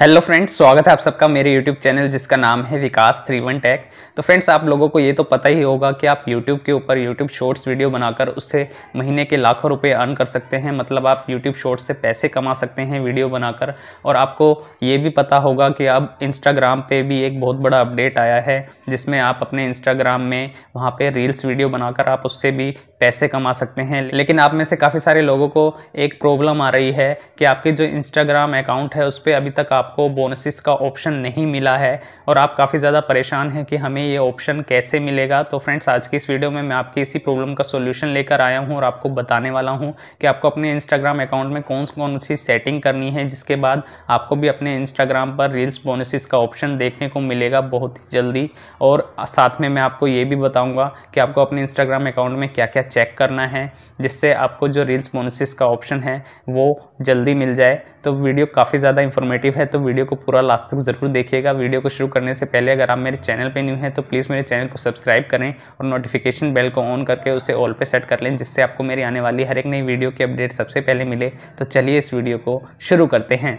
hello friends स्वागत है आप सबका मेरे यूट्यूब चैनल जिसका नाम है विकास थ्री वन टेक तो फ्रेंड्स आप लोगों को ये तो पता ही होगा कि आप यूट्यूब के ऊपर यूट्यूब शॉर्ट्स वीडियो बनाकर उससे महीने के लाखों रुपए अर्न कर सकते हैं मतलब आप यूट्यूब शॉर्ट्स से पैसे कमा सकते हैं वीडियो बनाकर और आपको ये भी पता होगा कि अब इंस्टाग्राम पर भी एक बहुत बड़ा अपडेट आया है जिसमें आप अपने इंस्टाग्राम में वहाँ पर रील्स वीडियो बनाकर आप उससे भी पैसे कमा सकते हैं लेकिन आप में से काफ़ी सारे लोगों को एक प्रॉब्लम आ रही है कि आपके जो इंस्टाग्राम अकाउंट है उस पर अभी तक आप आपको बोनसिस का ऑप्शन नहीं मिला है और आप काफ़ी ज़्यादा परेशान हैं कि हमें ये ऑप्शन कैसे मिलेगा तो फ्रेंड्स आज की इस वीडियो में मैं आपकी इसी प्रॉब्लम का सोल्यूशन लेकर आया हूँ और आपको बताने वाला हूँ कि आपको अपने इंस्टाग्राम अकाउंट में कौन कौन सी सेटिंग करनी है जिसके बाद आपको भी अपने इंस्टाग्राम पर रील्स बोनसिस का ऑप्शन देखने को मिलेगा बहुत ही जल्दी और साथ में मैं आपको ये भी बताऊँगा कि आपको अपने इंस्टाग्राम अकाउंट में क्या क्या चेक करना है जिससे आपको जो रील्स बोनसिस का ऑप्शन है वो जल्दी मिल जाए तो वीडियो काफ़ी ज़्यादा इन्फॉर्मेटिव है तो वीडियो को पूरा लास्ट तक ज़रूर देखिएगा वीडियो को शुरू करने से पहले अगर आप मेरे चैनल पर न्यू हैं तो प्लीज़ मेरे चैनल को सब्सक्राइब करें और नोटिफिकेशन बेल को ऑन करके उसे ऑल पे सेट कर लें जिससे आपको मेरी आने वाली हर एक नई वीडियो की अपडेट सबसे पहले मिले तो चलिए इस वीडियो को शुरू करते हैं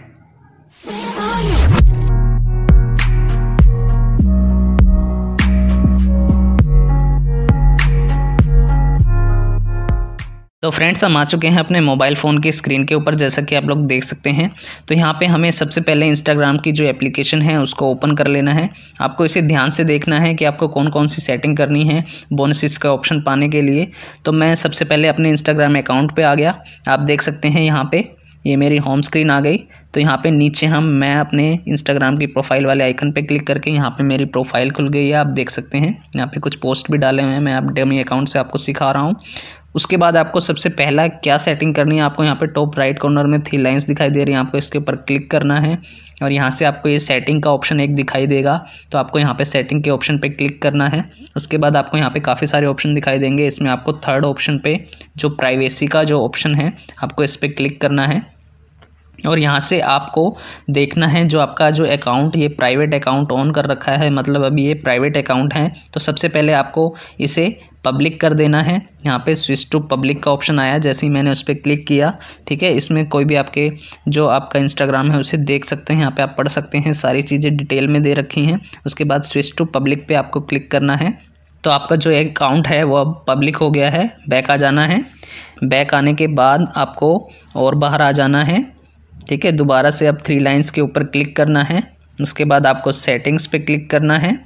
तो फ्रेंड्स हम आ चुके हैं अपने मोबाइल फ़ोन की स्क्रीन के ऊपर जैसा कि आप लोग देख सकते हैं तो यहाँ पे हमें सबसे पहले इंस्टाग्राम की जो एप्लीकेशन है उसको ओपन कर लेना है आपको इसे ध्यान से देखना है कि आपको कौन कौन सी सेटिंग करनी है बोनसिस का ऑप्शन पाने के लिए तो मैं सबसे पहले अपने इंस्टाग्राम अकाउंट पर आ गया आप देख सकते हैं यहाँ पर ये मेरी होम स्क्रीन आ गई तो यहाँ पे नीचे हम मैं अपने इंस्टाग्राम की प्रोफाइल वाले आइकन पे क्लिक करके यहाँ पे मेरी प्रोफाइल खुल गई है आप देख सकते हैं यहाँ पे कुछ पोस्ट भी डाले हुए हैं मैं आप डेमी अकाउंट से आपको सिखा रहा हूँ उसके बाद आपको सबसे पहला क्या सेटिंग करनी है आपको यहाँ पे टॉप राइट कॉर्नर में थ्री लाइंस दिखाई दे रही हैं आपको इसके ऊपर क्लिक करना है और यहाँ से आपको ये सेटिंग का ऑप्शन एक दिखाई देगा तो आपको यहाँ पे सेटिंग के ऑप्शन पे क्लिक करना है उसके बाद आपको यहाँ पे काफ़ी सारे ऑप्शन दिखाई देंगे इसमें आपको थर्ड ऑप्शन पर जो प्राइवेसी का जो ऑप्शन है आपको इस पर क्लिक करना है और यहाँ से आपको देखना है जो आपका जो अकाउंट ये प्राइवेट अकाउंट ऑन कर रखा है मतलब अभी ये प्राइवेट अकाउंट है तो सबसे पहले आपको इसे पब्लिक कर देना है यहाँ पे स्विच टू पब्लिक का ऑप्शन आया जैसे ही मैंने उस पर क्लिक किया ठीक है इसमें कोई भी आपके जो आपका इंस्टाग्राम है उसे देख सकते हैं यहाँ पे आप पढ़ सकते हैं सारी चीज़ें डिटेल में दे रखी हैं उसके बाद स्विच टू पब्लिक पर आपको क्लिक करना है तो आपका जो अकाउंट है वो अब पब्लिक हो गया है बैक आ जाना है बैक आने के बाद आपको और बाहर आ जाना है ठीक है दोबारा से अब थ्री लाइंस के ऊपर क्लिक करना है उसके बाद आपको सेटिंग्स पे क्लिक करना है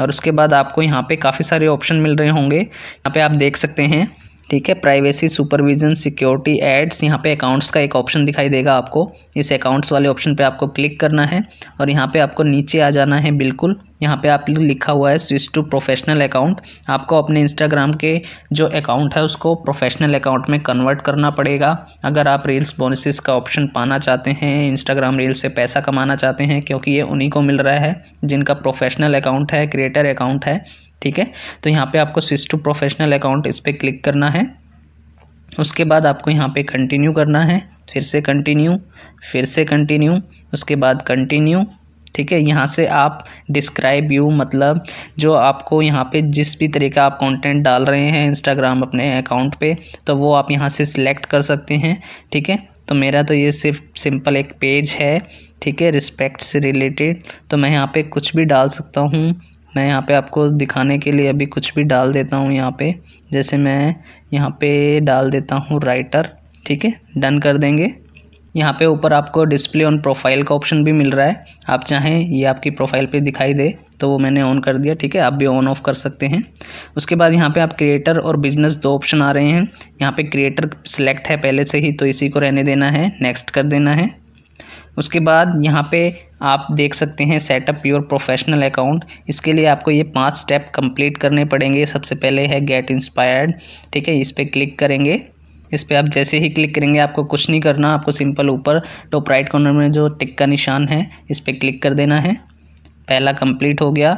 और उसके बाद आपको यहाँ पे काफ़ी सारे ऑप्शन मिल रहे होंगे यहाँ पे आप देख सकते हैं ठीक है प्राइवेसी सुपरविजन सिक्योरिटी एड्स यहाँ पे अकाउंट्स का एक ऑप्शन दिखाई देगा आपको इस अकाउंट्स वाले ऑप्शन पे आपको क्लिक करना है और यहाँ पे आपको नीचे आ जाना है बिल्कुल यहाँ पे आप लिखा हुआ है स्विच टू प्रोफेशनल अकाउंट आपको अपने इंस्टाग्राम के जो अकाउंट है उसको प्रोफेशनल अकाउंट में कन्वर्ट करना पड़ेगा अगर आप रील्स बोनसेस का ऑप्शन पाना चाहते हैं इंस्टाग्राम रील से पैसा कमाना चाहते हैं क्योंकि ये उन्हीं को मिल रहा है जिनका प्रोफेशनल अकाउंट है क्रिएटर अकाउंट है ठीक है तो यहाँ पे आपको स्विच टू प्रोफेशनल अकाउंट इस पर क्लिक करना है उसके बाद आपको यहाँ पे कंटिन्यू करना है फिर से कंटिन्यू फिर से कंटिन्यू उसके बाद कंटिन्यू ठीक है यहाँ से आप डिस्क्राइब यू मतलब जो आपको यहाँ पे जिस भी तरीका का आप कंटेंट डाल रहे हैं इंस्टाग्राम अपने अकाउंट पे तो वो आप यहाँ से सिलेक्ट कर सकते हैं ठीक है तो मेरा तो ये सिर्फ सिंपल एक पेज है ठीक है रिस्पेक्ट से रिलेटेड तो मैं यहाँ पे कुछ भी डाल सकता हूँ मैं यहाँ पे आपको दिखाने के लिए अभी कुछ भी डाल देता हूँ यहाँ पे जैसे मैं यहाँ पे डाल देता हूँ राइटर ठीक है डन कर देंगे यहाँ पे ऊपर आपको डिस्प्ले ऑन प्रोफाइल का ऑप्शन भी मिल रहा है आप चाहें ये आपकी प्रोफाइल पे दिखाई दे तो वो मैंने ऑन कर दिया ठीक है आप भी ऑन ऑफ कर सकते हैं उसके बाद यहाँ पे आप क्रिएटर और बिजनेस दो ऑप्शन आ रहे हैं यहाँ पे क्रिएटर सिलेक्ट है पहले से ही तो इसी को रहने देना है नेक्स्ट कर देना है उसके बाद यहाँ पे आप देख सकते हैं सेटअप योर प्रोफेशनल अकाउंट इसके लिए आपको ये पांच स्टेप कंप्लीट करने पड़ेंगे सबसे पहले है गेट इंस्पायर्ड ठीक है इस पर क्लिक करेंगे इस पर आप जैसे ही क्लिक करेंगे आपको कुछ नहीं करना आपको सिंपल ऊपर टॉप राइट कॉर्नर में जो टिक का निशान है इस पर क्लिक कर देना है पहला कंप्लीट हो गया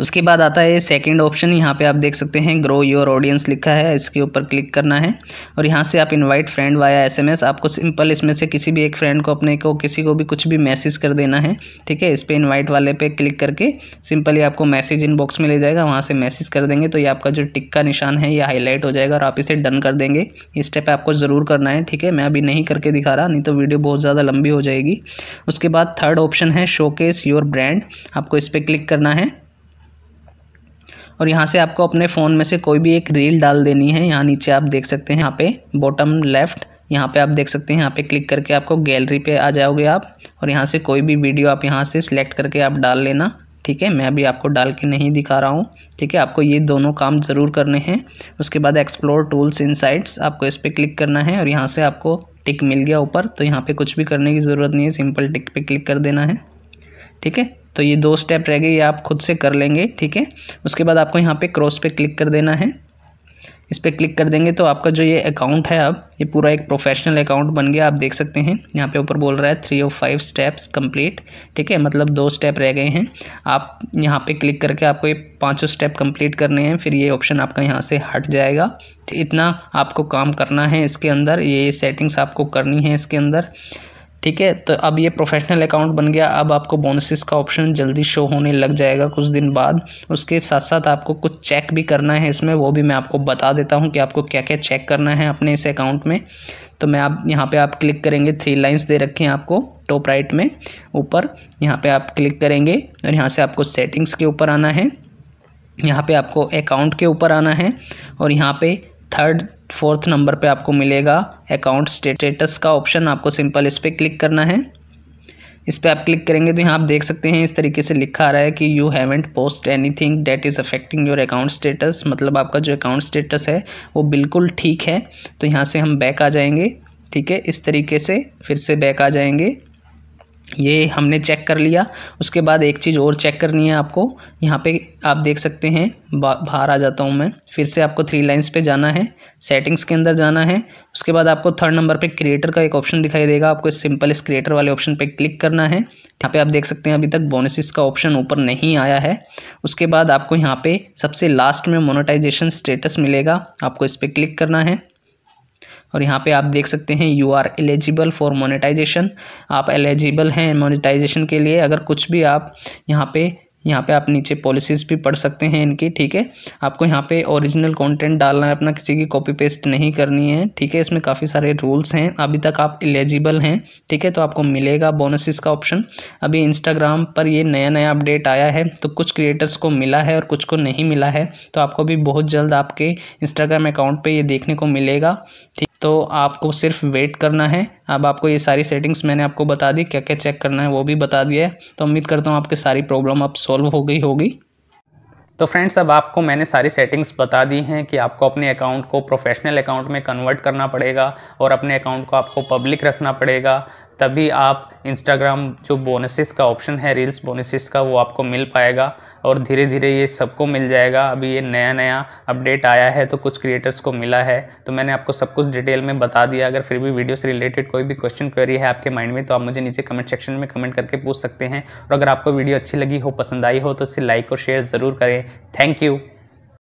उसके बाद आता है सेकंड ऑप्शन यहाँ पे आप देख सकते हैं ग्रो योर ऑडियंस लिखा है इसके ऊपर क्लिक करना है और यहाँ से आप इनवाइट फ्रेंड वाया एसएमएस आपको सिंपल इसमें से किसी भी एक फ्रेंड को अपने को किसी को भी कुछ भी मैसेज कर देना है ठीक है इस पर इन्वाइट वाले पे क्लिक करके सिंपली आपको मैसेज इनबॉक्स में ले जाएगा वहाँ से मैसेज कर देंगे तो ये आपका जो टिक का निशान है ये हाईलाइट हो जाएगा और आप इसे डन कर देंगे इस स्टेप आपको ज़रूर करना है ठीक है मैं अभी नहीं करके दिखा रहा नहीं तो वीडियो बहुत ज़्यादा लंबी हो जाएगी उसके बाद थर्ड ऑप्शन है शोकेस योर ब्रांड आपको इस पर क्लिक करना है और यहाँ से आपको अपने फ़ोन में से कोई भी एक रील डाल देनी है यहाँ नीचे आप देख सकते हैं यहाँ पे बॉटम लेफ़्ट यहाँ पे आप देख सकते हैं यहाँ पे क्लिक करके आपको गैलरी पे आ जाओगे आप और यहाँ से कोई भी वीडियो आप यहाँ से सिलेक्ट करके आप डाल लेना ठीक है मैं अभी आपको डाल के नहीं दिखा रहा हूँ ठीक है आपको ये दोनों काम ज़रूर करने हैं उसके बाद एक्सप्लोर टूल्स इन आपको इस पर क्लिक करना है और यहाँ से आपको टिक मिल गया ऊपर तो यहाँ पर कुछ भी करने की ज़रूरत नहीं है सिंपल टिक पर क्लिक कर देना है ठीक है तो ये दो स्टेप रह गए ये आप खुद से कर लेंगे ठीक है उसके बाद आपको यहाँ पे क्रॉस पे क्लिक कर देना है इस पर क्लिक कर देंगे तो आपका जो ये अकाउंट है अब ये पूरा एक प्रोफेशनल अकाउंट बन गया आप देख सकते हैं यहाँ पे ऊपर बोल रहा है थ्री और फाइव स्टेप्स कंप्लीट ठीक है मतलब दो स्टेप रह गए हैं आप यहाँ पे क्लिक करके आपको ये पांचों स्टेप कंप्लीट करने हैं फिर ये ऑप्शन आपका यहाँ से हट जाएगा इतना आपको काम करना है इसके अंदर ये सेटिंग्स आपको करनी है इसके अंदर ठीक है तो अब ये प्रोफेशनल अकाउंट बन गया अब आपको बोनसेस का ऑप्शन जल्दी शो होने लग जाएगा कुछ दिन बाद उसके साथ साथ आपको कुछ चेक भी करना है इसमें वो भी मैं आपको बता देता हूँ कि आपको क्या क्या चेक करना है अपने इस अकाउंट में तो मैं आप यहाँ पे आप क्लिक करेंगे थ्री लाइंस दे रखे हैं आपको टॉप राइट में ऊपर यहाँ पे आप क्लिक करेंगे और यहाँ से आपको सेटिंग्स के ऊपर आना है यहाँ पे आपको अकाउंट के ऊपर आना है और यहाँ पे थर्ड फोर्थ नंबर पे आपको मिलेगा अकाउंट स्टेटस का ऑप्शन आपको सिंपल इस पर क्लिक करना है इस पर आप क्लिक करेंगे तो यहाँ आप देख सकते हैं इस तरीके से लिखा आ रहा है कि यू हैवेंट पोस्ट एनी थिंग that is affecting your account status मतलब आपका जो अकाउंट स्टेटस है वो बिल्कुल ठीक है तो यहाँ से हम बैक आ जाएंगे ठीक है इस तरीके से फिर से बैक आ जाएंगे ये हमने चेक कर लिया उसके बाद एक चीज़ और चेक करनी है आपको यहाँ पे आप देख सकते हैं बाहर आ जाता हूँ मैं फिर से आपको थ्री लाइंस पे जाना है सेटिंग्स के अंदर जाना है उसके बाद आपको थर्ड नंबर पे क्रिएटर का एक ऑप्शन दिखाई देगा आपको इस सिंपल इस क्रिएटर वाले ऑप्शन पे क्लिक करना है यहाँ पे आप देख सकते हैं अभी तक बोनसिस का ऑप्शन ऊपर नहीं आया है उसके बाद आपको यहाँ पर सबसे लास्ट में मोनोटाइजेशन स्टेटस मिलेगा आपको इस पर क्लिक करना है और यहाँ पे आप देख सकते हैं you are eligible for monetisation आप एलिजिबल हैं मोनेटाइजेशन के लिए अगर कुछ भी आप यहाँ पे यहाँ पे आप नीचे पॉलिसीज़ भी पढ़ सकते हैं इनकी ठीक है आपको यहाँ पे ओरिजिनल कंटेंट डालना है अपना किसी की कॉपी पेस्ट नहीं करनी है ठीक है इसमें काफ़ी सारे रूल्स हैं अभी तक आप एलिजिबल हैं ठीक है तो आपको मिलेगा बोनसेस का ऑप्शन अभी इंस्टाग्राम पर ये नया नया अपडेट आया है तो कुछ क्रिएटर्स को मिला है और कुछ को नहीं मिला है तो आपको भी बहुत जल्द आपके इंस्टाग्राम अकाउंट पर ये देखने को मिलेगा ठीक तो आपको सिर्फ वेट करना है अब आपको ये सारी सेटिंग्स मैंने आपको बता दी क्या क्या चेक करना है वो भी बता दिया है तो उम्मीद करता हूँ आपकी सारी प्रॉब्लम अब सॉल्व हो गई होगी तो फ्रेंड्स अब आपको मैंने सारी सेटिंग्स बता दी हैं कि आपको अपने अकाउंट को प्रोफेशनल अकाउंट में कन्वर्ट करना पड़ेगा और अपने अकाउंट को आपको पब्लिक रखना पड़ेगा तभी आप इंस्टाग्राम जो बोनसेस का ऑप्शन है रील्स बोनसेस का वो आपको मिल पाएगा और धीरे धीरे ये सबको मिल जाएगा अभी ये नया नया अपडेट आया है तो कुछ क्रिएटर्स को मिला है तो मैंने आपको सब कुछ डिटेल में बता दिया अगर फिर भी वीडियो से रिलेटेड कोई भी क्वेश्चन क्वेरी है आपके माइंड में तो आप मुझे नीचे कमेंट सेक्शन में कमेंट करके पूछ सकते हैं और अगर आपको वीडियो अच्छी लगी हो पसंद आई हो तो इसे लाइक और शेयर ज़रूर करें थैंक यू